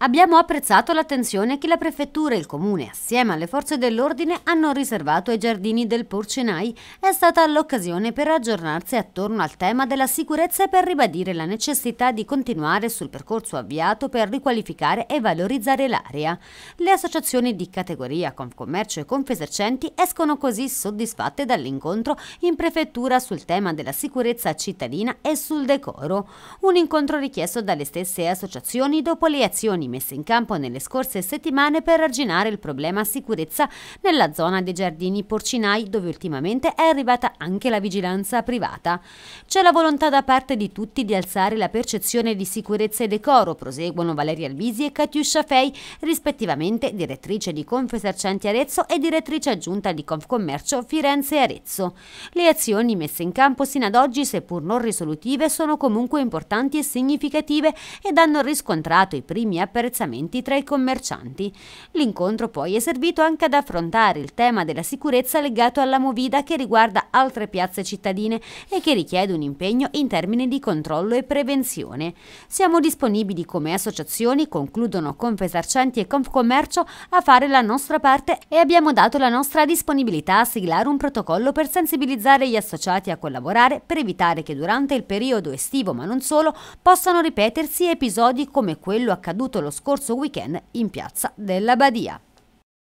Abbiamo apprezzato l'attenzione che la Prefettura e il Comune, assieme alle forze dell'ordine, hanno riservato ai giardini del Porcinai. È stata l'occasione per aggiornarsi attorno al tema della sicurezza e per ribadire la necessità di continuare sul percorso avviato per riqualificare e valorizzare l'area. Le associazioni di categoria Confcommercio e Confesercenti escono così soddisfatte dall'incontro in Prefettura sul tema della sicurezza cittadina e sul decoro. Un incontro richiesto dalle stesse associazioni dopo le azioni azioni messe in campo nelle scorse settimane per arginare il problema sicurezza nella zona dei giardini porcinai dove ultimamente è arrivata anche la vigilanza privata. C'è la volontà da parte di tutti di alzare la percezione di sicurezza e decoro, proseguono Valeria Albisi e Katiuscia Fei, rispettivamente direttrice di Confesercenti Arezzo e direttrice aggiunta di Confcommercio Firenze e Arezzo. Le azioni messe in campo sino ad oggi, seppur non risolutive, sono comunque importanti e significative ed hanno riscontrato i primi apprezzamenti apprezzamenti tra i commercianti. L'incontro poi è servito anche ad affrontare il tema della sicurezza legato alla Movida che riguarda altre piazze cittadine e che richiede un impegno in termini di controllo e prevenzione. Siamo disponibili come associazioni, concludono Confesarcenti e Confcommercio, a fare la nostra parte e abbiamo dato la nostra disponibilità a siglare un protocollo per sensibilizzare gli associati a collaborare per evitare che durante il periodo estivo, ma non solo, possano ripetersi episodi come quello accaduto lo lo scorso weekend in piazza della Badia.